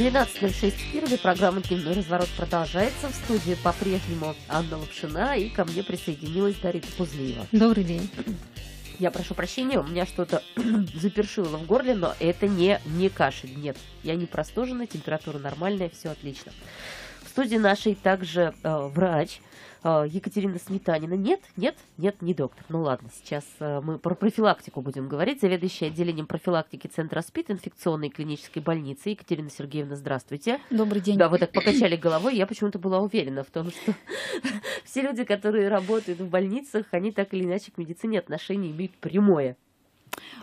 12.06 в Программа «Дневной разворот» продолжается. В студии по-прежнему Анна Лапшина и ко мне присоединилась Дарита Кузлиева. Добрый день. Я прошу прощения, у меня что-то запершило в горле, но это не, не кашель, нет. Я не простужена, температура нормальная, все отлично. В студии нашей также э, врач, а, Екатерина Сметанина. Нет, нет, нет, не доктор. Ну ладно, сейчас э, мы про профилактику будем говорить. Заведующая отделением профилактики Центра СПИД инфекционной клинической больницы Екатерина Сергеевна, здравствуйте. Добрый день. Да, вы так покачали головой. Я почему-то была уверена в том, что все люди, которые работают в больницах, они так или иначе к медицине отношения имеют прямое.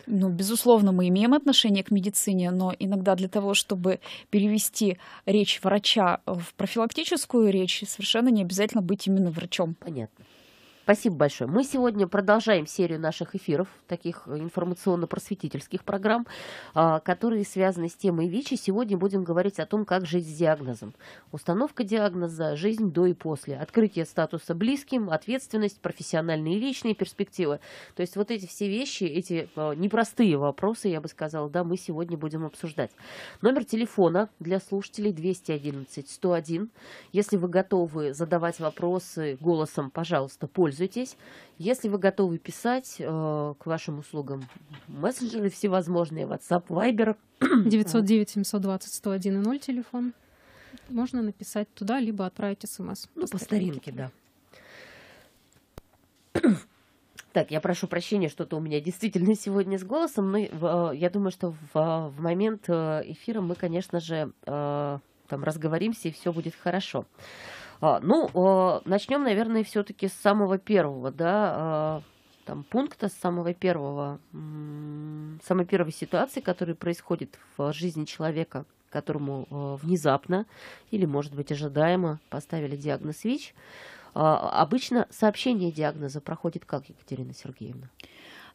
Ну, безусловно, мы имеем отношение к медицине, но иногда для того, чтобы перевести речь врача в профилактическую речь, совершенно не обязательно быть именно врачом. Понятно. Спасибо большое. Мы сегодня продолжаем серию наших эфиров, таких э, информационно-просветительских программ, а, которые связаны с темой ВИЧ. И сегодня будем говорить о том, как жить с диагнозом. Установка диагноза, жизнь до и после, открытие статуса близким, ответственность, профессиональные и личные перспективы. То есть вот эти все вещи, эти э, непростые вопросы, я бы сказала, да, мы сегодня будем обсуждать. Номер телефона для слушателей 211 101. Если вы готовы задавать вопросы голосом, пожалуйста, пользуйтесь пользуйтесь. Если вы готовы писать, э, к вашим услугам мессенджеры всевозможные, WhatsApp, Viber. 909-720-101-0 телефон. Можно написать туда, либо отправить смс. Ну, по старинке, по старинке да. Так, я прошу прощения, что-то у меня действительно сегодня с голосом, но э, я думаю, что в, э, в момент э, эфира мы, конечно же, там разговоримся и все будет хорошо. А, ну, а, начнем, наверное, все-таки с самого первого, да, а, там пункта, с самого первого, самой первой ситуации, которая происходит в жизни человека, которому внезапно или, может быть, ожидаемо поставили диагноз ВИЧ. Обычно сообщение диагноза проходит как, Екатерина Сергеевна?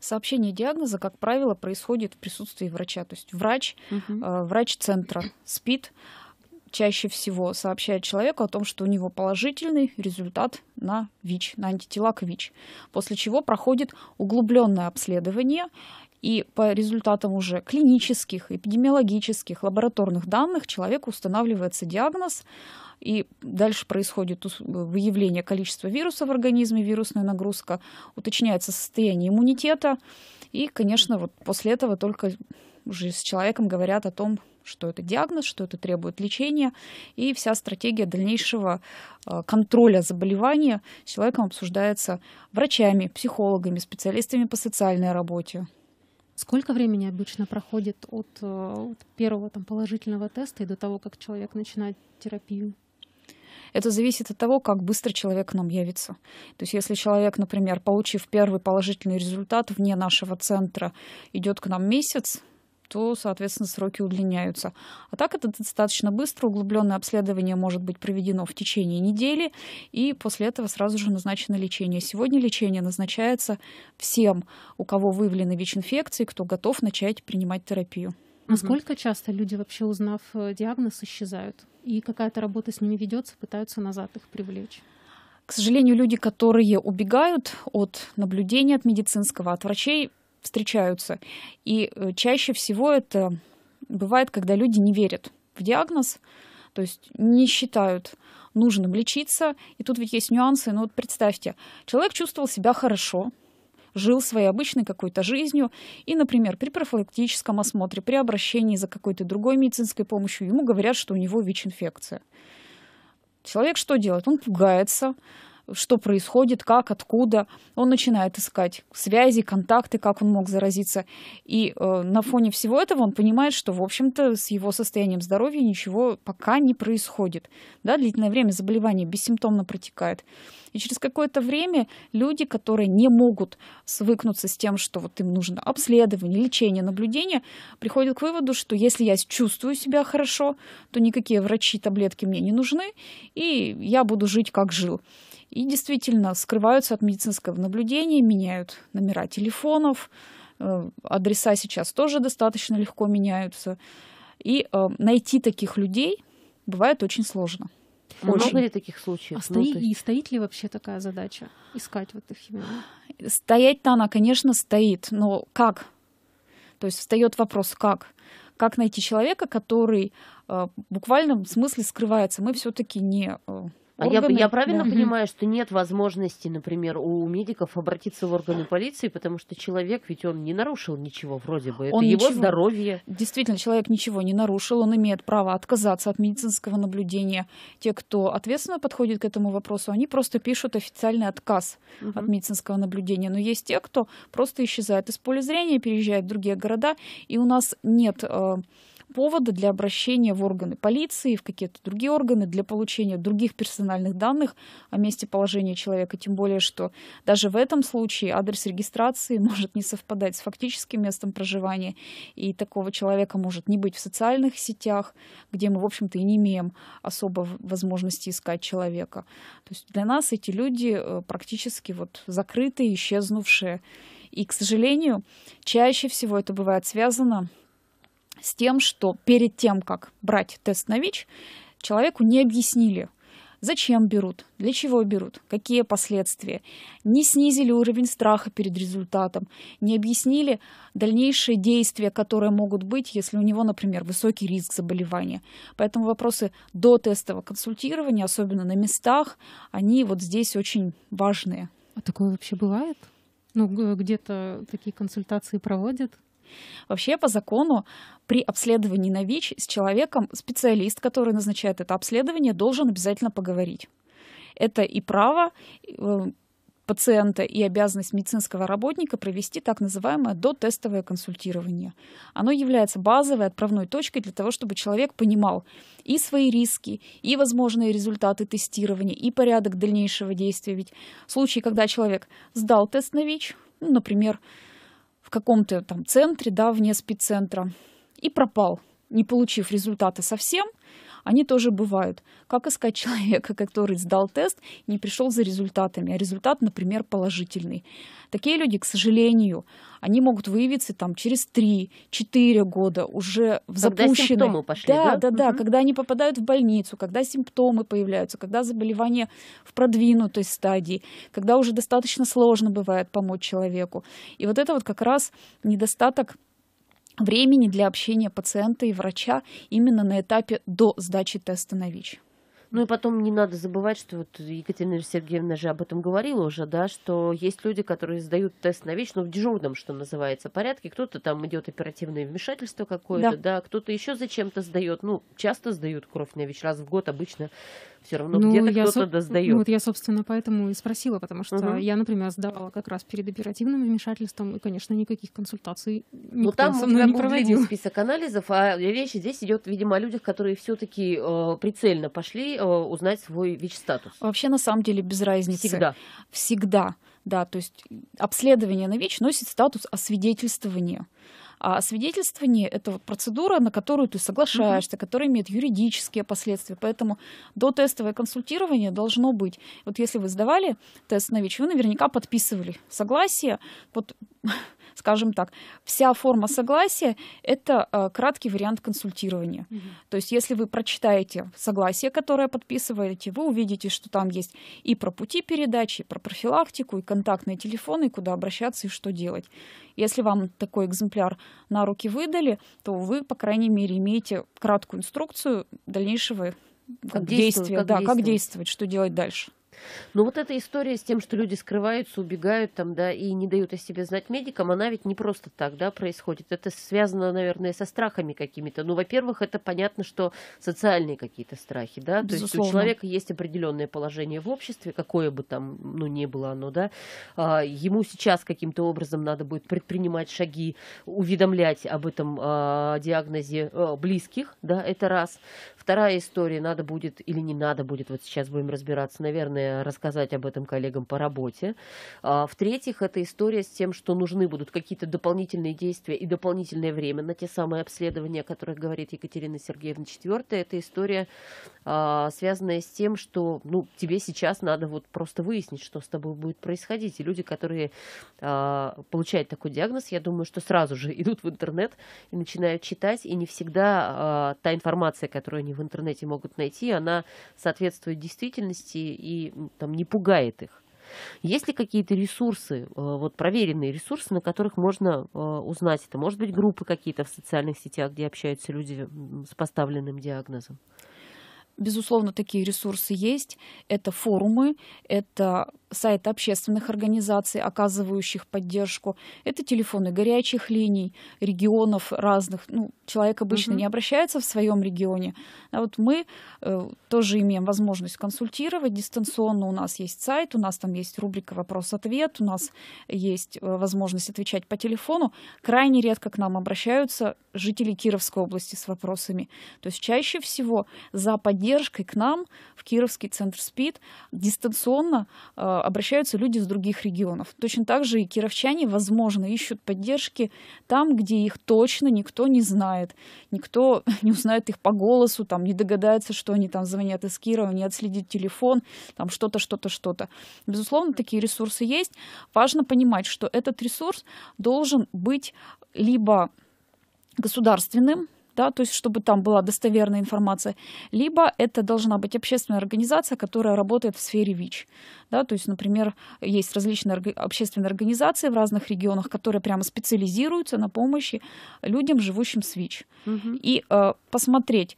Сообщение диагноза, как правило, происходит в присутствии врача. То есть врач, угу. врач центра СПИД, чаще всего сообщает человеку о том, что у него положительный результат на ВИЧ, на антитела к ВИЧ, после чего проходит углубленное обследование, и по результатам уже клинических, эпидемиологических, лабораторных данных человеку устанавливается диагноз, и дальше происходит выявление количества вируса в организме, вирусная нагрузка, уточняется состояние иммунитета, и, конечно, вот после этого только уже с человеком говорят о том, что это диагноз, что это требует лечения, и вся стратегия дальнейшего э, контроля заболевания с человеком обсуждается врачами, психологами, специалистами по социальной работе. Сколько времени обычно проходит от, э, от первого там, положительного теста и до того, как человек начинает терапию? Это зависит от того, как быстро человек нам явится. То есть если человек, например, получив первый положительный результат вне нашего центра, идет к нам месяц, то, соответственно, сроки удлиняются. А так это достаточно быстро. Углубленное обследование может быть проведено в течение недели, и после этого сразу же назначено лечение. Сегодня лечение назначается всем, у кого выявлены ВИЧ-инфекции, кто готов начать принимать терапию. Насколько часто люди, вообще узнав э, диагноз, исчезают? И какая-то работа с ними ведется, пытаются назад их привлечь? К сожалению, люди, которые убегают от наблюдения, от медицинского, от врачей, встречаются. И э, чаще всего это бывает, когда люди не верят в диагноз, то есть не считают нужным лечиться. И тут ведь есть нюансы. Но ну, вот представьте, человек чувствовал себя хорошо, жил своей обычной какой-то жизнью, и, например, при профилактическом осмотре, при обращении за какой-то другой медицинской помощью, ему говорят, что у него ВИЧ-инфекция. Человек что делает? Он пугается, что происходит, как, откуда. Он начинает искать связи, контакты, как он мог заразиться. И э, на фоне всего этого он понимает, что, в общем-то, с его состоянием здоровья ничего пока не происходит. Да, длительное время заболевание бессимптомно протекает. И через какое-то время люди, которые не могут свыкнуться с тем, что вот им нужно обследование, лечение, наблюдение, приходят к выводу, что если я чувствую себя хорошо, то никакие врачи, таблетки мне не нужны, и я буду жить как жил. И действительно скрываются от медицинского наблюдения, меняют номера телефонов, э, адреса сейчас тоже достаточно легко меняются. И э, найти таких людей бывает очень сложно. А очень. Много ли таких случаев? А стоит, ну, есть... И стоит ли вообще такая задача искать вот их имена? Стоять-то она, конечно, стоит, но как? То есть встает вопрос, как? Как найти человека, который э, в буквальном смысле скрывается? Мы все-таки не э, органы, я, я правильно да. понимаю, что нет возможности, например, у медиков обратиться в органы полиции, потому что человек, ведь он не нарушил ничего вроде бы, это он его ничего, здоровье. Действительно, человек ничего не нарушил, он имеет право отказаться от медицинского наблюдения. Те, кто ответственно подходит к этому вопросу, они просто пишут официальный отказ угу. от медицинского наблюдения. Но есть те, кто просто исчезает из поля зрения, переезжает в другие города, и у нас нет... Э, повода для обращения в органы полиции, в какие-то другие органы, для получения других персональных данных о месте положения человека. Тем более, что даже в этом случае адрес регистрации может не совпадать с фактическим местом проживания, и такого человека может не быть в социальных сетях, где мы, в общем-то, и не имеем особо возможности искать человека. То есть для нас эти люди э, практически вот закрытые, исчезнувшие. И, к сожалению, чаще всего это бывает связано с тем, что перед тем, как брать тест на ВИЧ, человеку не объяснили, зачем берут, для чего берут, какие последствия. Не снизили уровень страха перед результатом, не объяснили дальнейшие действия, которые могут быть, если у него, например, высокий риск заболевания. Поэтому вопросы до тестового консультирования, особенно на местах, они вот здесь очень важные. А такое вообще бывает? Ну, где-то такие консультации проводят? Вообще, по закону, при обследовании на ВИЧ с человеком специалист, который назначает это обследование, должен обязательно поговорить. Это и право э, пациента и обязанность медицинского работника провести так называемое дотестовое консультирование. Оно является базовой отправной точкой для того, чтобы человек понимал и свои риски, и возможные результаты тестирования, и порядок дальнейшего действия. Ведь в случае, когда человек сдал тест на ВИЧ, ну, например, каком-то там центре, да, вне спеццентра, и пропал, не получив результата совсем они тоже бывают. Как искать человека, который сдал тест, не пришел за результатами, а результат, например, положительный. Такие люди, к сожалению, они могут выявиться там через 3-4 года уже в когда запущенной... симптомы пошли, да? Да, да, да, угу. когда они попадают в больницу, когда симптомы появляются, когда заболевание в продвинутой стадии, когда уже достаточно сложно бывает помочь человеку. И вот это вот как раз недостаток времени для общения пациента и врача именно на этапе до сдачи теста на ВИЧ. Ну и потом не надо забывать, что вот Екатерина Сергеевна же об этом говорила уже, да, что есть люди, которые сдают тест на ВИЧ, но ну, в дежурном, что называется, порядке. Кто-то там идет оперативное вмешательство какое-то, да, да кто-то еще зачем-то сдает. Ну, часто сдают кровь на ВИЧ, раз в год обычно все равно ну, где-то кто-то со... доздает. Ну, вот я, собственно, поэтому и спросила, потому что угу. я, например, сдавала как раз перед оперативным вмешательством, и, конечно, никаких консультаций ну, никто ну, там со мной не проводил. список анализов, а речь здесь идет, видимо, о людях, которые все-таки э, прицельно пошли Э, узнать свой ВИЧ-статус? Вообще, на самом деле, без разницы. Всегда. Всегда, да. То есть обследование на ВИЧ носит статус освидетельствования. А свидетельствование — это процедура, на которую ты соглашаешься, mm-hmm. которая имеет юридические последствия. Поэтому дотестовое консультирование должно быть. Вот если вы сдавали тест на ВИЧ, вы наверняка подписывали согласие. Вот скажем так, вся форма согласия — это э, краткий вариант консультирования. Угу. То есть если вы прочитаете согласие, которое подписываете, вы увидите, что там есть и про пути передачи, и про профилактику, и контактные телефоны, и куда обращаться, и что делать. Если вам такой экземпляр на руки выдали, то вы, по крайней мере, имеете краткую инструкцию дальнейшего как действовать, действия, как да, действовать. как действовать, что делать дальше. Но вот эта история с тем, что люди скрываются, убегают там, да, и не дают о себе знать медикам, она ведь не просто так, да, происходит. Это связано, наверное, со страхами какими-то. Ну, во-первых, это понятно, что социальные какие-то страхи, да, Безусловно. то есть у человека есть определенное положение в обществе, какое бы там, ну, не было оно, да, а, ему сейчас каким-то образом надо будет предпринимать шаги, уведомлять об этом а, диагнозе э, близких, да, это раз. Вторая история, надо будет или не надо будет, вот сейчас будем разбираться, наверное, Э, рассказать об этом коллегам по работе. А, в-третьих, это история с тем, что нужны будут какие-то дополнительные действия и дополнительное время на те самые обследования, о которых говорит Екатерина Сергеевна. Четвертое, это история, а, связанная с тем, что ну, тебе сейчас надо вот просто выяснить, что с тобой будет происходить. И люди, которые а, получают такой диагноз, я думаю, что сразу же идут в интернет и начинают читать, и не всегда та информация, которую они в интернете могут найти, она соответствует действительности, и там, не пугает их. Есть ли какие-то ресурсы, э, вот проверенные ресурсы, на которых можно э, узнать это? Может быть, группы какие-то в социальных сетях, где общаются люди с поставленным диагнозом? Безусловно, такие ресурсы есть. Это форумы, это сайты общественных организаций, оказывающих поддержку. Это телефоны горячих линий, регионов разных. Ну, человек обычно угу. не обращается в своем регионе. А вот мы э, тоже имеем возможность консультировать дистанционно. У нас есть сайт, у нас там есть рубрика «Вопрос-ответ», у нас есть э, возможность отвечать по телефону. Крайне редко к нам обращаются жители Кировской области с вопросами. То есть чаще всего за поддержкой к нам в Кировский центр СПИД дистанционно э, обращаются люди с других регионов. Точно так же и кировчане, возможно, ищут поддержки там, где их точно никто не знает. Никто не узнает их по голосу, там, не догадается, что они там звонят из Кирова, не отследит телефон, там что-то, что-то, что-то. Безусловно, такие ресурсы есть. Важно понимать, что этот ресурс должен быть либо государственным, да, то есть чтобы там была достоверная информация, либо это должна быть общественная организация, которая работает в сфере ВИЧ. Да, то есть, например, есть различные общественные организации в разных регионах, которые прямо специализируются на помощи людям, живущим с ВИЧ. Угу. И э, посмотреть,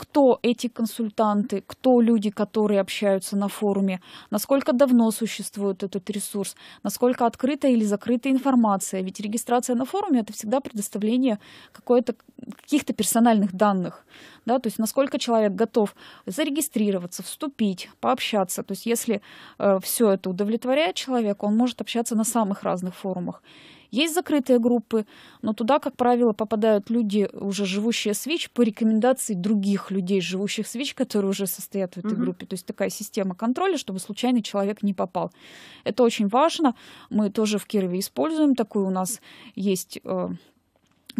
кто эти консультанты, кто люди, которые общаются на форуме, насколько давно существует этот ресурс, насколько открыта или закрыта информация. Ведь регистрация на форуме — это всегда предоставление каких-то персональных данных. Да? То есть насколько человек готов зарегистрироваться, вступить, пообщаться. То есть если э, все это удовлетворяет человека, он может общаться на самых разных форумах. Есть закрытые группы, но туда, как правило, попадают люди, уже живущие с ВИЧ, по рекомендации других людей, живущих с ВИЧ, которые уже состоят в этой угу. группе. То есть такая система контроля, чтобы случайный человек не попал. Это очень важно. Мы тоже в Кирове используем такую. У нас есть э,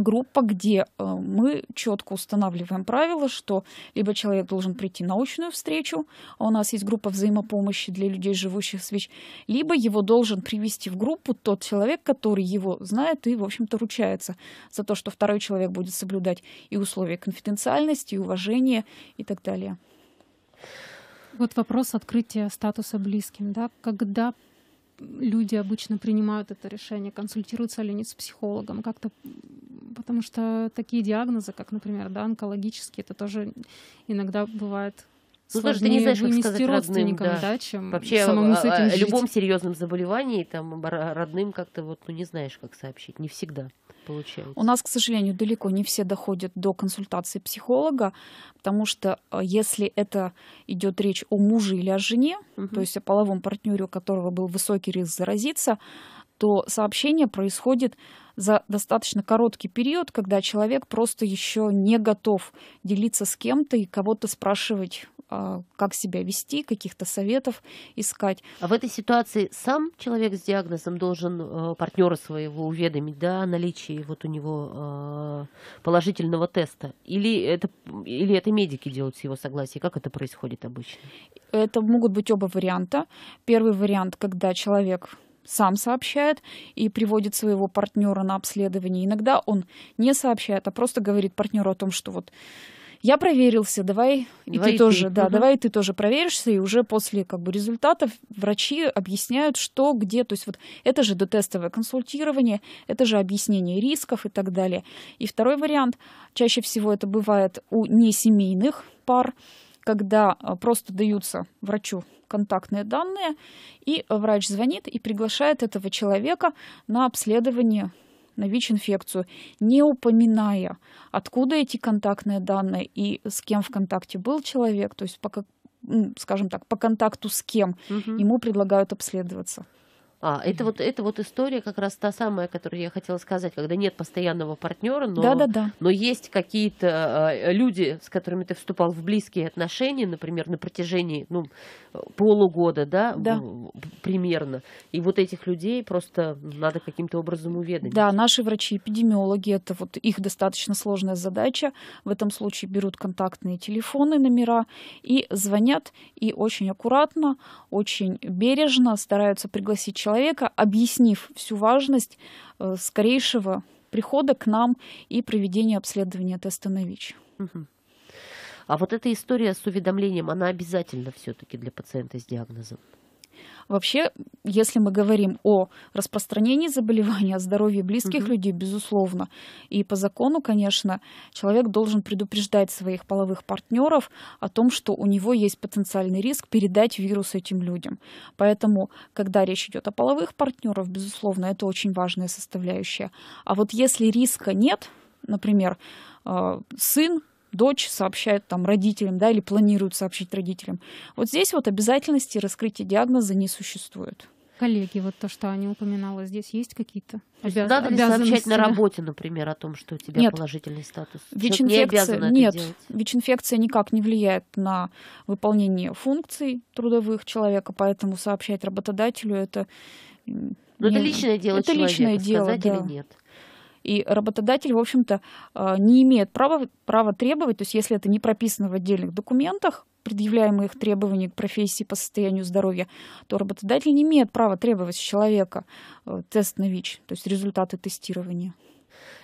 группа, где э, мы четко устанавливаем правило, что либо человек должен прийти на научную встречу, а у нас есть группа взаимопомощи для людей, живущих с ВИЧ, либо его должен привести в группу тот человек, который его знает и, в общем-то, ручается за то, что второй человек будет соблюдать и условия конфиденциальности, и уважения, и так далее. Вот вопрос открытия статуса близким, да, когда люди обычно принимают это решение, консультируются ли они с психологом, как-то потому что такие диагнозы, как, например, да, онкологические, это тоже иногда бывает ну, даже ты не знаешь, как сказать родным, да. да чем Вообще, самому с а, этим о, а, о любом серьезном заболевании, там, родным как-то вот, ну, не знаешь, как сообщить, не всегда получается. У нас, к сожалению, далеко не все доходят до консультации психолога, потому что э, если это идет речь о муже или о жене, угу. то есть о половом партнере, у которого был высокий риск заразиться, то сообщение происходит за достаточно короткий период, когда человек просто еще не готов делиться с кем-то и кого-то спрашивать, а, как себя вести, каких-то советов искать. А в этой ситуации сам человек с диагнозом должен э, партнера своего уведомить, да, о наличии вот у него а, положительного теста? Или это, или это медики делают с его согласия? Как это происходит обычно? Это могут быть оба варианта. Первый вариант, когда человек сам сообщает и приводит своего партнера на обследование. Иногда он не сообщает, а просто говорит партнеру о том, что вот я проверился, давай, давай и ты, и тоже, ты. да, угу. давай и ты тоже проверишься, и уже после как бы результатов врачи объясняют, что, где, то есть вот это же дотестовое консультирование, это же объяснение рисков и так далее. И второй вариант, чаще всего это бывает у несемейных пар, когда а, просто даются врачу контактные данные, и врач звонит и приглашает этого человека на обследование на ВИЧ-инфекцию, не упоминая, откуда эти контактные данные и с кем в контакте был человек, то есть по, скажем так, по контакту с кем угу. ему предлагают обследоваться. А, это, вот, это вот история как раз та самая, которую я хотела сказать, когда нет постоянного партнера, но, да, да, да. но есть какие-то э, люди, с которыми ты вступал в близкие отношения, например, на протяжении ну, полугода, да, да. примерно. И вот этих людей просто надо каким-то образом уведомить. Да, наши врачи-эпидемиологи, это вот их достаточно сложная задача. В этом случае берут контактные телефоны, номера и звонят, и очень аккуратно, очень бережно стараются пригласить человека человека, объяснив всю важность э, скорейшего прихода к нам и проведения обследования теста на ВИЧ. А вот эта история с уведомлением, она обязательно все-таки для пациента с диагнозом? Вообще, если мы говорим о распространении заболевания, о здоровье близких угу. людей, безусловно, и по закону, конечно, человек должен предупреждать своих половых партнеров о том, что у него есть потенциальный риск передать вирус этим людям. Поэтому, когда речь идет о половых партнерах, безусловно, это очень важная составляющая. А вот если риска нет, например, э, сын дочь сообщает там родителям, да, или планирует сообщить родителям. Вот здесь вот обязательности раскрытия диагноза не существует. Коллеги, вот то, что они упоминала, здесь есть какие-то обяз... Надо ли сообщать на работе, например, о том, что у тебя нет. положительный статус? ВИЧ-инфекция, не нет, ВИЧ-инфекция никак не влияет на выполнение функций трудовых человека, поэтому сообщать работодателю это... Но нет. Ну, это личное дело это человека, личное сказать дело, или нет. И работодатель, в общем-то, а, не имеет права, права требовать, то есть если это не прописано в отдельных документах, предъявляемых требований к профессии по состоянию здоровья, то работодатель не имеет права требовать с человека э, тест на ВИЧ, то есть результаты тестирования.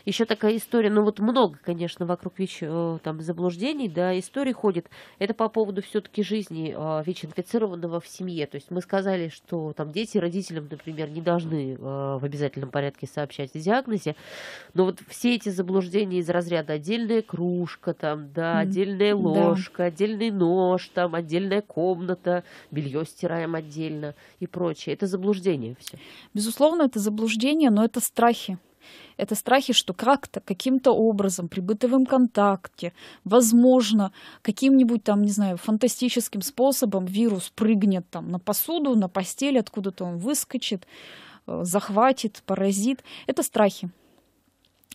Еще такая история, ну вот много, конечно, вокруг ВИЧ э, там заблуждений, да, истории ходит. Это по поводу все-таки жизни э, а, ВИЧ-инфицированного в семье. То есть мы сказали, что там дети родителям, например, не должны а, в обязательном порядке сообщать о диагнозе, но вот все эти заблуждения из разряда отдельная кружка, там, да, отдельная ложка, да. отдельный нож, там, отдельная комната, белье стираем отдельно и прочее. Это заблуждение все. Безусловно, это заблуждение, но это страхи. Это страхи, что как-то, каким-то образом, при бытовом контакте, возможно, каким-нибудь там, не знаю, фантастическим способом вирус прыгнет там на посуду, на постель, откуда-то он выскочит, э, захватит, паразит. Это страхи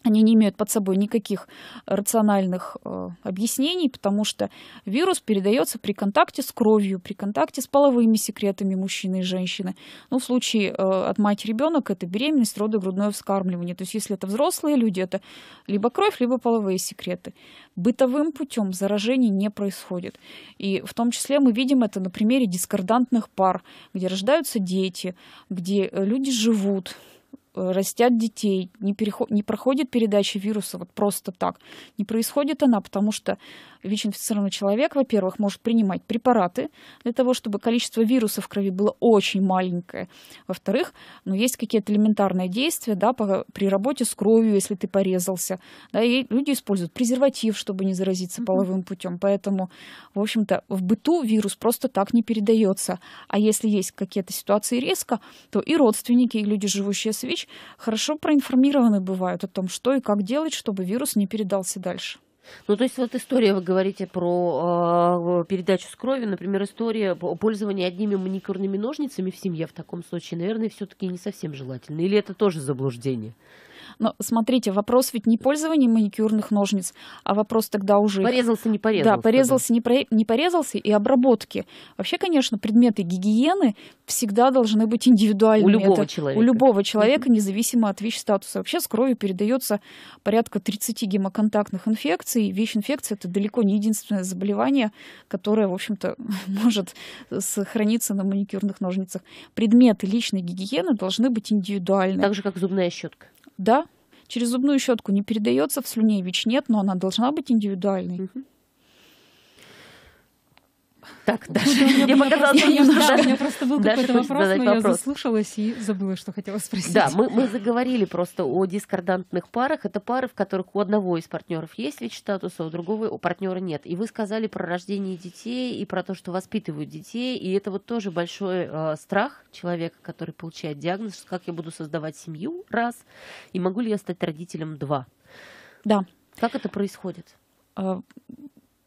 они не имеют под собой никаких рациональных э, объяснений, потому что вирус передается при контакте с кровью, при контакте с половыми секретами мужчины и женщины. Ну, в случае э, от мать ребенок это беременность, роды, грудное вскармливание. То есть, если это взрослые люди, это либо кровь, либо половые секреты. Бытовым путем заражений не происходит. И в том числе мы видим это на примере дискордантных пар, где рождаются дети, где э, люди живут, растят детей, не, переход, не проходит передача вируса вот просто так. Не происходит она, потому что ВИЧ-инфицированный человек, во-первых, может принимать препараты для того, чтобы количество вирусов в крови было очень маленькое. Во-вторых, ну, есть какие-то элементарные действия да, по, при работе с кровью, если ты порезался. Да, и люди используют презерватив, чтобы не заразиться половым путем. Поэтому, в общем-то, в быту вирус просто так не передается. А если есть какие-то ситуации резко, то и родственники, и люди, живущие с ВИЧ, хорошо проинформированы бывают о том, что и как делать, чтобы вирус не передался дальше. Ну, то есть вот история, вы говорите про э, передачу с крови, например, история пользования одними маникюрными ножницами в семье в таком случае, наверное, все-таки не совсем желательно. Или это тоже заблуждение? Но смотрите, вопрос ведь не пользования маникюрных ножниц, а вопрос тогда уже... Порезался, не порезался. Да, порезался, да. Не, поре... не порезался и обработки. Вообще, конечно, предметы гигиены всегда должны быть индивидуальными. У любого Это человека. У любого человека, независимо от ВИЧ-статуса. Вообще с кровью передается порядка 30 гемоконтактных инфекций. ВИЧ-инфекция это далеко не единственное заболевание, которое, в общем-то, может сохраниться на маникюрных ножницах. Предметы личной гигиены должны быть индивидуальны. Так же, как зубная щетка. Да, через зубную щетку не передается в слюне ВИЧ нет, но она должна быть индивидуальной. Угу. Так, даже мне показалось, я, даже, у меня просто был какой-то вопрос, но вопрос. я заслушалась и забыла, что хотела спросить. Да, мы, мы заговорили просто о дискордантных парах. Это пары, в которых у одного из партнеров есть личный статус а у другого у партнера нет. И вы сказали про рождение детей и про то, что воспитывают детей. И это вот тоже большой э, страх человека, который получает диагноз, как я буду создавать семью, раз, и могу ли я стать родителем, два. Да. Как это происходит? А,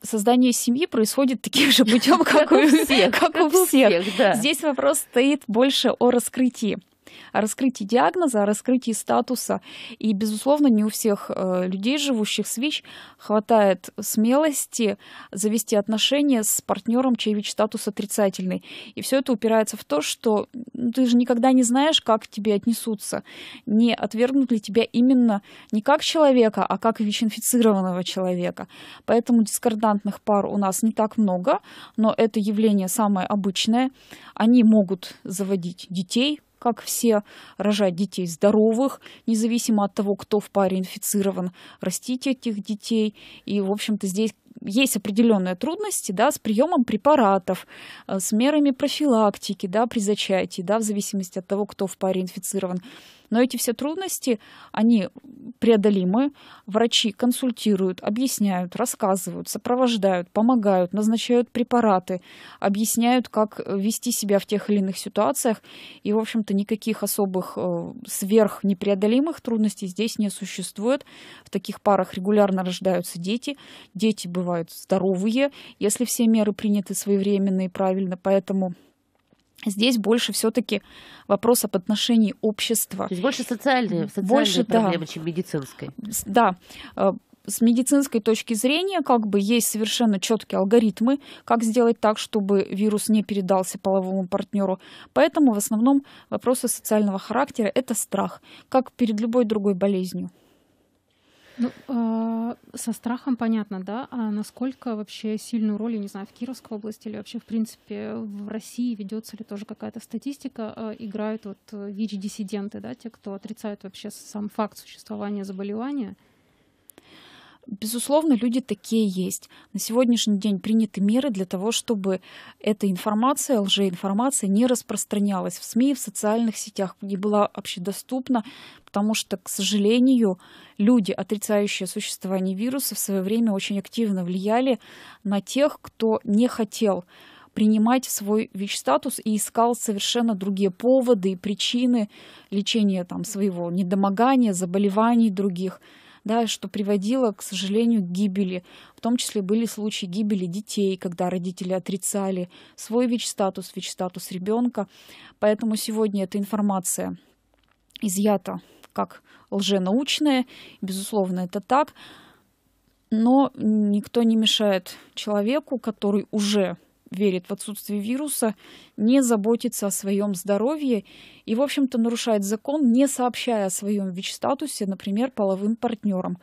создание семьи происходит таким же путем, как, у всех. Как у всех да. Здесь вопрос стоит больше о раскрытии о раскрытии диагноза, о раскрытии статуса. И, безусловно, не у всех э, людей, живущих с ВИЧ, хватает смелости завести отношения с партнером, чей ВИЧ-статус отрицательный. И все это упирается в то, что ну, ты же никогда не знаешь, как к тебе отнесутся, не отвергнут ли тебя именно не как человека, а как ВИЧ-инфицированного человека. Поэтому дискордантных пар у нас не так много, но это явление самое обычное. Они могут заводить детей, как все, рожать детей здоровых, независимо от того, кто в паре инфицирован, растить этих детей. И, в общем-то, здесь есть определенные трудности да, с приемом препаратов, э, с мерами профилактики да, при зачатии, да, в зависимости от того, кто в паре инфицирован. Но эти все трудности, они преодолимы. Врачи консультируют, объясняют, рассказывают, сопровождают, помогают, назначают препараты, объясняют, как вести себя в тех или иных ситуациях. И, в общем-то, никаких особых э, сверх непреодолимых трудностей здесь не существует. В таких парах регулярно рождаются дети. Дети бывают здоровые, если все меры приняты своевременно и правильно. Поэтому Здесь больше все-таки вопрос об отношении общества. То есть больше социальные, социальные больше, проблемы, да. чем медицинской. Да э, с медицинской точки зрения как бы есть совершенно четкие алгоритмы, как сделать так, чтобы вирус не передался половому партнеру. Поэтому в основном вопросы социального характера – это страх, как перед любой другой болезнью. Ну, а, со страхом понятно, да? А насколько вообще сильную роль, я не знаю, в Кировской области или вообще, в принципе, в России ведется ли тоже какая-то статистика, а, играют вот э, ВИЧ-диссиденты, да, те, кто отрицают вообще сам факт существования заболевания? Безусловно, люди такие есть. На сегодняшний день приняты меры для того, чтобы эта информация, лжеинформация не распространялась в СМИ, в социальных сетях, не была общедоступна, потому что, к сожалению, люди, отрицающие существование вируса, в свое время очень активно влияли на тех, кто не хотел принимать свой ВИЧ-статус и искал совершенно другие поводы и причины лечения там, своего недомогания, заболеваний других – да, что приводило, к сожалению, к гибели. В том числе были случаи гибели детей, когда родители отрицали свой ВИЧ-статус, ВИЧ-статус ребенка. Поэтому сегодня эта информация изъята как лженаучная, безусловно, это так но никто не мешает человеку, который уже верит в отсутствие вируса, не заботится о своем здоровье и, в общем-то, нарушает закон, не сообщая о своем ВИЧ-статусе, например, половым партнерам.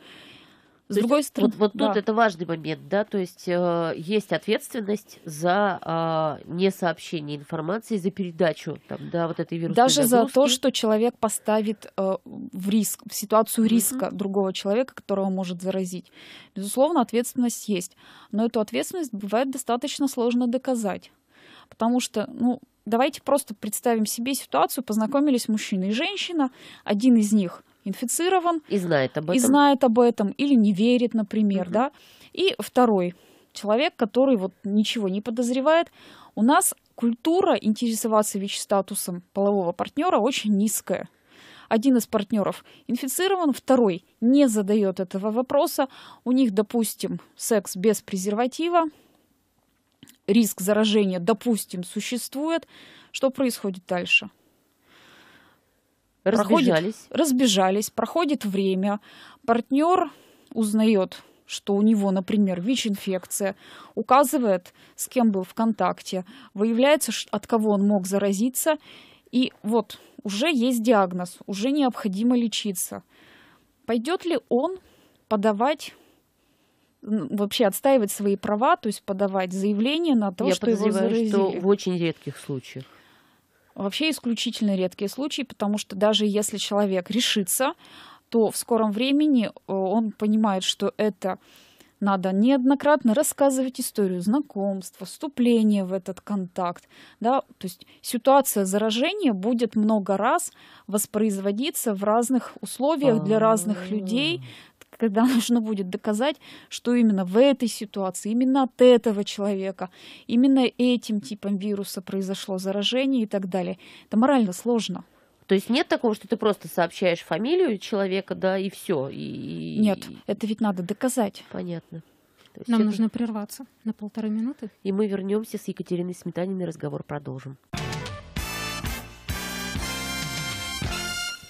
С другой есть, стороны, вот, вот да. это важный момент, да, то есть э, есть ответственность за э, несообщение информации, за передачу, там, да, вот этой вирусной Даже нагрузки. за то, что человек поставит э, в риск, в ситуацию риска mm-hmm. другого человека, которого может заразить. Безусловно, ответственность есть, но эту ответственность бывает достаточно сложно доказать, потому что, ну, давайте просто представим себе ситуацию, познакомились мужчина и женщина, один из них инфицирован. И знает об этом. И знает об этом, или не верит, например, угу. да. И второй человек, который вот ничего не подозревает. У нас культура интересоваться ВИЧ-статусом полового партнера очень низкая. Один из партнеров инфицирован, второй не задает этого вопроса. У них, допустим, секс без презерватива, риск заражения, допустим, существует. Что происходит дальше? разбежались. Проходит, разбежались, проходит время, партнер узнает, что у него, например, ВИЧ-инфекция, указывает, с кем был в контакте, выявляется, от кого он мог заразиться, и вот уже есть диагноз, уже необходимо лечиться. Пойдет ли он подавать вообще отстаивать свои права, то есть подавать заявление на то, Я что его заразили. что в очень редких случаях. Вообще исключительно редкие случаи, потому что даже если человек решится, то в скором времени э, он понимает, что это надо неоднократно рассказывать историю знакомства, вступления в этот контакт. Да? То есть ситуация заражения будет много раз воспроизводиться в разных условиях для разных а. людей когда нужно будет доказать, что именно в этой ситуации, именно от этого человека, именно этим типом вируса произошло заражение и так далее. Это морально сложно. То есть нет такого, что ты просто сообщаешь фамилию человека, да, и все. И... Нет, это ведь надо доказать. Понятно. Нам это... нужно прерваться на полторы минуты. И мы вернемся с Екатериной Сметаниной разговор продолжим.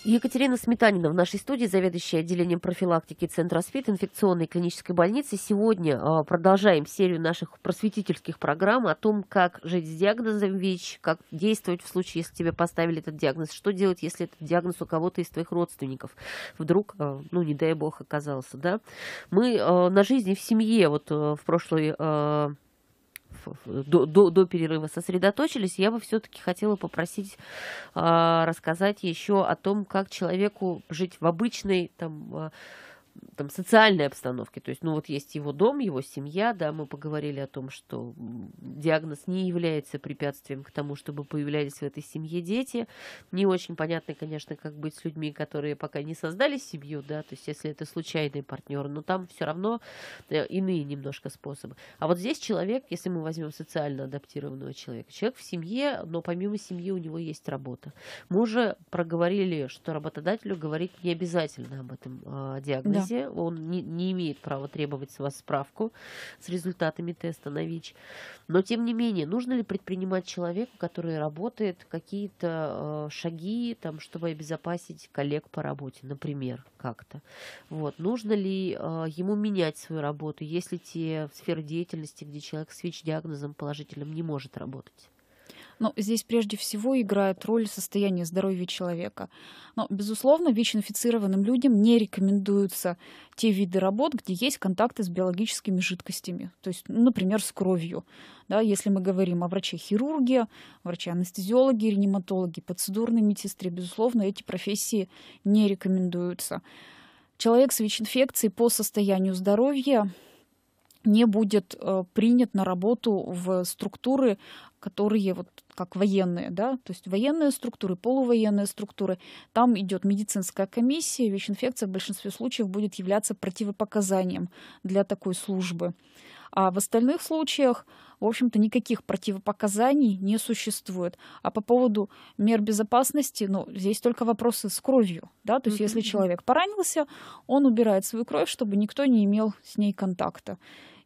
Екатерина Сметанина в нашей студии, заведующая отделением профилактики Центра СПИД инфекционной клинической больницы. Сегодня а, продолжаем серию наших просветительских программ о том, как жить с диагнозом ВИЧ, как действовать в случае, если тебе поставили этот диагноз, что делать, если этот диагноз у кого-то из твоих родственников вдруг, а, ну, не дай бог, оказался, да. Мы а, на жизни в семье, вот в прошлой до, до, до перерыва сосредоточились, я бы все-таки хотела попросить э, рассказать еще о том, как человеку жить в обычной там, а, там, социальной обстановки. То есть, ну вот есть его дом, его семья, да, мы поговорили о том, что диагноз не является препятствием к тому, чтобы появлялись в этой семье дети. Не очень понятно, конечно, как быть с людьми, которые пока не создали семью, да, то есть если это случайный партнер, но там все равно э, иные немножко способы. А вот здесь человек, если мы возьмем социально адаптированного человека, человек в семье, но помимо семьи у него есть работа. Мы уже проговорили, что работодателю говорить не обязательно об этом э, диагнозе. Да визе, да. он не, не имеет права требовать с вас справку с результатами теста на ВИЧ. Но, тем не менее, нужно ли предпринимать человеку, который работает, какие-то э, шаги, там, чтобы обезопасить коллег по работе, например, как-то? Вот. Нужно ли э, ему менять свою работу, если те сферы деятельности, где человек с ВИЧ-диагнозом положительным не может работать? Но ну, здесь прежде всего играет роль состояние здоровья человека. Но, безусловно, ВИЧ-инфицированным людям не рекомендуются те виды работ, где есть контакты с биологическими жидкостями, то есть, ну, например, с кровью. Да, если мы говорим о враче-хирурге, враче-анестезиологе, реаниматологе, процедурной медсестре, безусловно, эти профессии не рекомендуются. Человек с ВИЧ-инфекцией по состоянию здоровья не будет э, принят на работу в структуры, которые вот как военные, да, то есть военные структуры, полувоенные структуры. Там идет медицинская комиссия, ВИЧ-инфекция в большинстве случаев будет являться противопоказанием для такой службы. А в остальных случаях, в общем-то, никаких противопоказаний не существует. А по поводу мер безопасности, ну, здесь только вопросы с кровью, да, то есть если человек поранился, он убирает свою кровь, чтобы никто не имел с ней контакта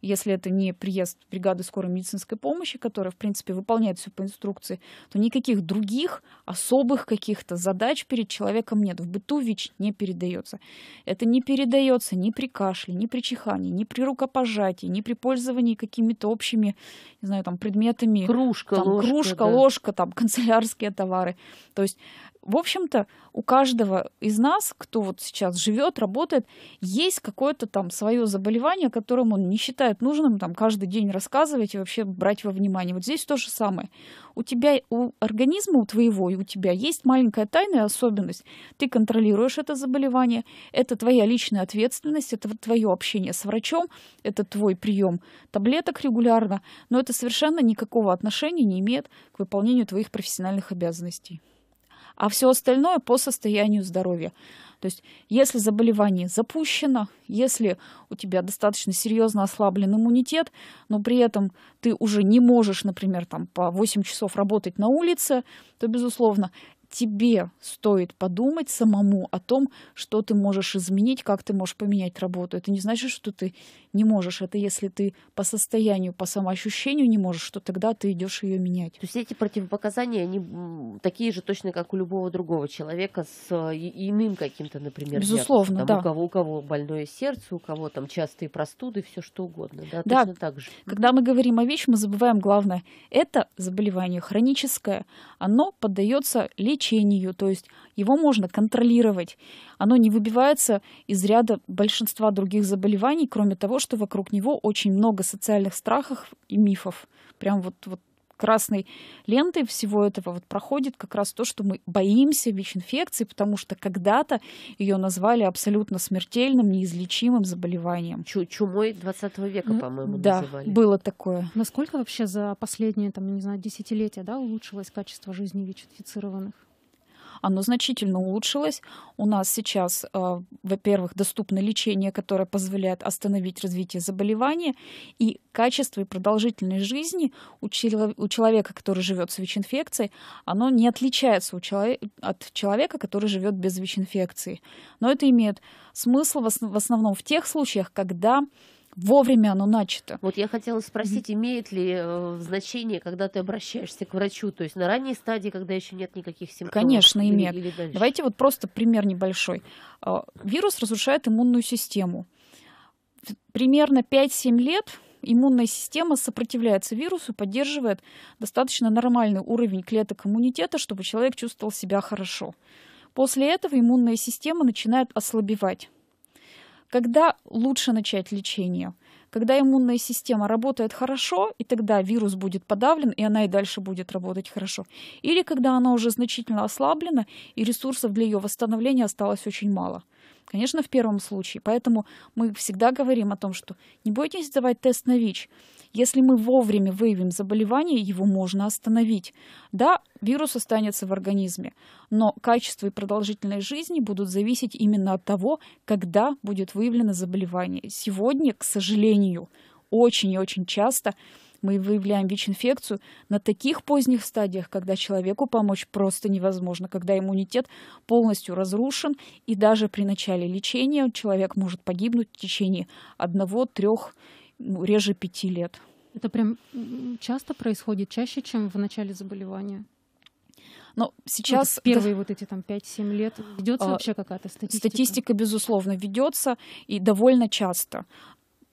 если это не приезд бригады скорой медицинской помощи, которая, в принципе, выполняет все по инструкции, то никаких других особых каких-то задач перед человеком нет. В быту ВИЧ не передается. Это не передается ни при кашле, ни при чихании, ни при рукопожатии, ни при пользовании какими-то общими, не знаю, там, предметами. Кружка, там, ложка. Кружка, да. ложка, там, канцелярские товары. То есть в общем-то, у каждого из нас, кто вот сейчас живет, работает, есть какое-то там свое заболевание, которым он не считает нужным там каждый день рассказывать и вообще брать во внимание. Вот здесь то же самое. У тебя, у организма, у твоего и у тебя есть маленькая тайная особенность. Ты контролируешь это заболевание, это твоя личная ответственность, это твое общение с врачом, это твой прием таблеток регулярно, но это совершенно никакого отношения не имеет к выполнению твоих профессиональных обязанностей а все остальное по состоянию здоровья. То есть, если заболевание запущено, если у тебя достаточно серьезно ослаблен иммунитет, но при этом ты уже не можешь, например, там, по 8 часов работать на улице, то, безусловно, тебе стоит подумать самому о том, что ты можешь изменить, как ты можешь поменять работу. Это не значит, что ты не можешь. Это если ты по состоянию, по самоощущению не можешь, то тогда ты идешь ее менять. То есть эти противопоказания, они такие же точно, как у любого другого человека с а, иным каким-то, например, Безусловно, диагнозом. да. У кого, у кого больное сердце, у кого там частые простуды, все что угодно. Да, да. Точно так же. Когда мы говорим о ВИЧ, мы забываем главное. Это заболевание хроническое. Оно поддается лечению лечению, то есть его можно контролировать. Оно не выбивается из ряда большинства других заболеваний, кроме того, что вокруг него очень много социальных страхов и мифов. Прям вот, вот красной лентой всего этого вот проходит как раз то, что мы боимся ВИЧ-инфекции, потому что когда-то ее назвали абсолютно смертельным, неизлечимым заболеванием. Чу чумой 20 века, ну, по-моему, да, называли. было такое. Насколько вообще за последние, там, не знаю, десятилетия да, улучшилось качество жизни ВИЧ-инфицированных? оно значительно улучшилось. У нас сейчас, э, во-первых, доступно лечение, которое позволяет остановить развитие заболевания, и качество и продолжительность жизни у, человека, который живет с ВИЧ-инфекцией, оно не отличается от человека, который живет без ВИЧ-инфекции. Но это имеет смысл в основном в тех случаях, когда вовремя оно начато. Вот я хотела спросить, имеет ли э, значение, когда ты обращаешься к врачу, то есть на ранней стадии, когда еще нет никаких симптомов? Конечно, или, имеет. Или Давайте вот просто пример небольшой. А, вирус разрушает иммунную систему. Примерно 5-7 лет иммунная система сопротивляется вирусу, поддерживает достаточно нормальный уровень клеток иммунитета, чтобы человек чувствовал себя хорошо. После этого иммунная система начинает ослабевать. Когда лучше начать лечение? Когда иммунная система работает хорошо, и тогда вирус будет подавлен, и она и дальше будет работать хорошо. Или когда она уже значительно ослаблена, и ресурсов для ее восстановления осталось очень мало. Конечно, в первом случае. Поэтому мы всегда говорим о том, что не бойтесь сдавать тест на ВИЧ. Если мы вовремя выявим заболевание, его можно остановить. Да, вирус останется в организме, но качество и продолжительность жизни будут зависеть именно от того, когда будет выявлено заболевание. Сегодня, к сожалению, очень и очень часто мы выявляем ВИЧ-инфекцию на таких поздних стадиях, когда человеку помочь просто невозможно, когда иммунитет полностью разрушен, и даже при начале лечения человек может погибнуть в течение одного, трех ну, реже пяти лет. Это прям часто происходит, чаще, чем в начале заболевания? Но ну, сейчас... Ну, первые да, вот эти там 5-7 лет ведется а, вообще какая-то статистика? Статистика, безусловно, ведется и довольно часто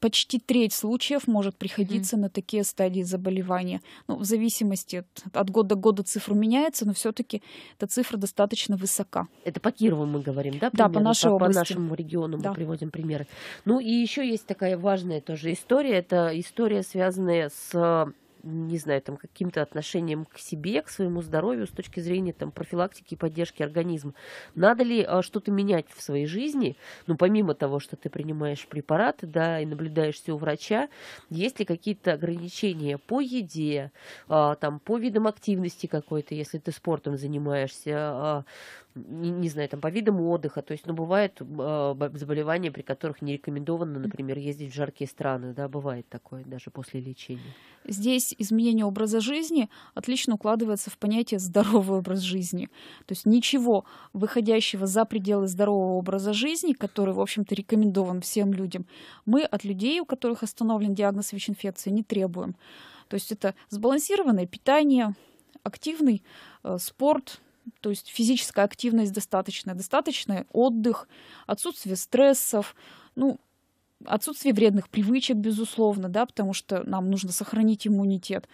почти треть случаев может приходиться mm. на такие стадии заболевания. Ну, в зависимости от, от года к году цифра меняется, но все-таки эта цифра достаточно высока. Это по Кирову мы говорим, да? Примерно? Да, по нашей по, области. По нашему региону да. мы приводим примеры. Ну и еще есть такая важная тоже история. Это история, связанная с не знаю, там, каким-то отношением к себе, к своему здоровью с точки зрения там, профилактики и поддержки организма. Надо ли а, что-то менять в своей жизни, ну, помимо того, что ты принимаешь препараты, да, и наблюдаешься у врача, есть ли какие-то ограничения по еде, а, там, по видам активности какой-то, если ты спортом занимаешься, а, не, не знаю, там по видам отдыха. То есть, ну, бывают э, заболевания, при которых не рекомендовано, например, ездить в жаркие страны. Да, бывает такое даже после лечения. Здесь изменение образа жизни отлично укладывается в понятие здоровый образ жизни. То есть ничего выходящего за пределы здорового образа жизни, который, в общем-то, рекомендован всем людям, мы от людей, у которых установлен диагноз ВИЧ-инфекции, не требуем. То есть это сбалансированное питание, активный э, спорт, то есть физическая активность достаточная, достаточный отдых, отсутствие стрессов, ну, отсутствие вредных привычек, безусловно, да, потому что нам нужно сохранить иммунитет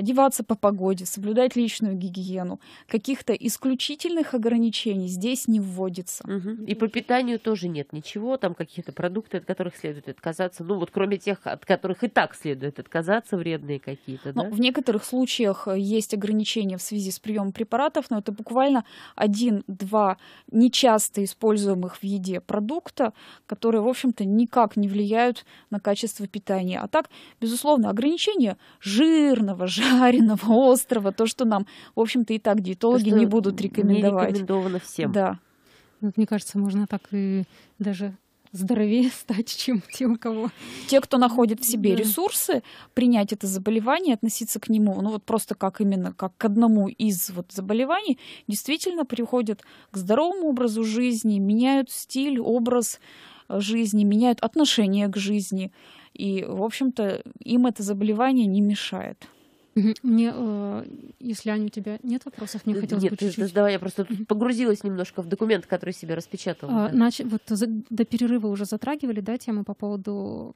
одеваться по погоде, соблюдать личную гигиену. Каких-то исключительных ограничений здесь не вводится. Угу. И по питанию тоже нет ничего, там какие-то продукты, от которых следует отказаться. Ну вот кроме тех, от которых и так следует отказаться, вредные какие-то. Да? Ну, в некоторых случаях э, есть ограничения в связи с приемом препаратов, но это буквально один-два нечасто используемых в еде продукта, которые, в общем-то, никак не влияют на качество питания. А так, безусловно, ограничения жирного, жирного Татаринова острова, то, что нам, в общем-то, и так диетологи не будут рекомендовать. Не рекомендовано всем. Да. Вот, мне кажется, можно так и даже здоровее стать, чем те, у кого. Те, кто находит в себе да. ресурсы, принять это заболевание, относиться к нему, ну вот просто как именно, как к одному из вот заболеваний, действительно приходят к здоровому образу жизни, меняют стиль, образ э, жизни, меняют отношение к жизни. И, в общем-то, им это заболевание не мешает. Мне, э, если Аня, у тебя нет вопросов, мне хотелось нет, бы чуть-чуть... Нет, давай, я просто тут погрузилась немножко в документ, который себе распечатала. А, нач... Вот до перерыва уже затрагивали, да, тему по поводу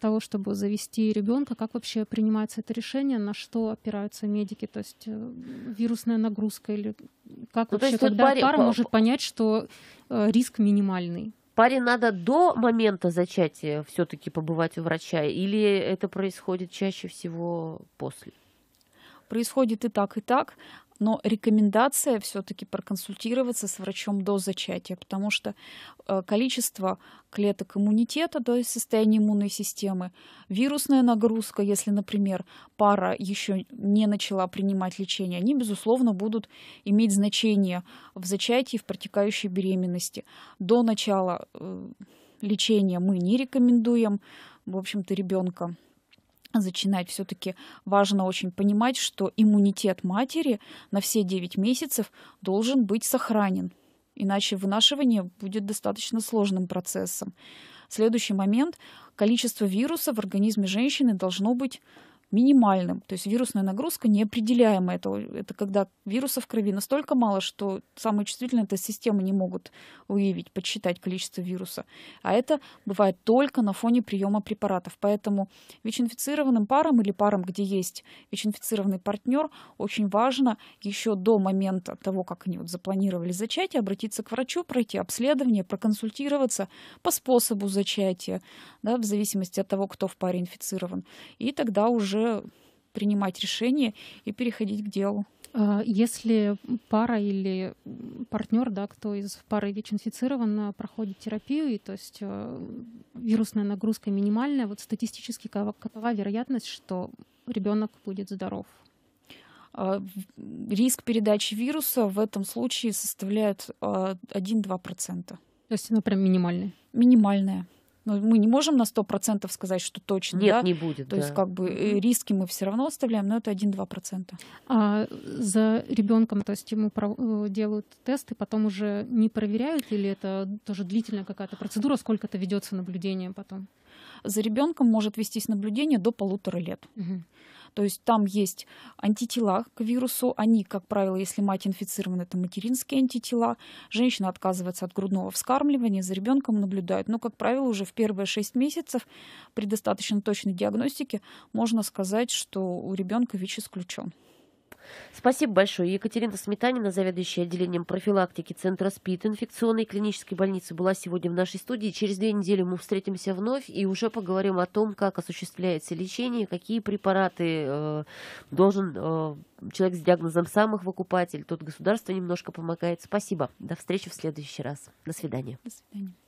того, чтобы завести ребенка, как вообще принимается это решение, на что опираются медики, то есть э, вирусная нагрузка или как ну, вообще, есть, когда паре... пара может понять, что э, риск минимальный? Паре надо до момента зачатия все-таки побывать у врача, или это происходит чаще всего после? происходит и так, и так, но рекомендация все-таки проконсультироваться с врачом до зачатия, потому что э, количество клеток иммунитета, то есть состояние иммунной системы, вирусная нагрузка, если, например, пара еще не начала принимать лечение, они, безусловно, будут иметь значение в зачатии, в протекающей беременности. До начала э, лечения мы не рекомендуем, в общем-то, ребенка зачинать, все-таки важно очень понимать, что иммунитет матери на все 9 месяцев должен быть сохранен. Иначе вынашивание будет достаточно сложным процессом. Следующий момент. Количество вируса в организме женщины должно быть минимальным. То есть вирусная нагрузка неопределяемая. Это, это когда вирусов в крови настолько мало, что самые чувствительные тест-системы не могут выявить, подсчитать количество вируса. А это бывает только на фоне приема препаратов. Поэтому ВИЧ-инфицированным парам или парам, где есть ВИЧ-инфицированный партнер, очень важно еще до момента того, как они вот запланировали зачатие, обратиться к врачу, пройти обследование, проконсультироваться по способу зачатия, да, в зависимости от того, кто в паре инфицирован. И тогда уже принимать решения и переходить к делу. А, если пара или партнер, да, кто из пары ВИЧ-инфицирован, проходит терапию, и, то есть а, вирусная нагрузка минимальная, вот статистически какова вероятность, что ребенок будет здоров? А, риск передачи вируса в этом случае составляет 1-2%. То есть она минимальный. Минимальная но мы не можем на 100% сказать, что точно. Нет, да? не будет. То да. есть как бы э, риски мы все равно оставляем, но это 1-2%. А за ребенком, то есть ему э, делают тесты, потом уже не проверяют или это тоже длительная какая-то процедура, сколько это ведется наблюдение потом? За ребенком может вестись наблюдение до полутора лет. Угу. То есть там есть антитела к вирусу. Они, как правило, если мать инфицирована, это материнские антитела. Женщина отказывается от грудного вскармливания, за ребенком наблюдают. Но, как правило, уже в первые 6 месяцев при достаточно точной диагностике можно сказать, что у ребенка ВИЧ исключен. Спасибо большое. Екатерина Сметанина, заведующая отделением профилактики Центра СПИД инфекционной клинической больницы, была сегодня в нашей студии. Через две недели мы встретимся вновь и уже поговорим о том, как осуществляется лечение, какие препараты э, должен э, человек с диагнозом самых выкупать, или тут государство немножко помогает. Спасибо. До встречи в следующий раз. До свидания. До свидания.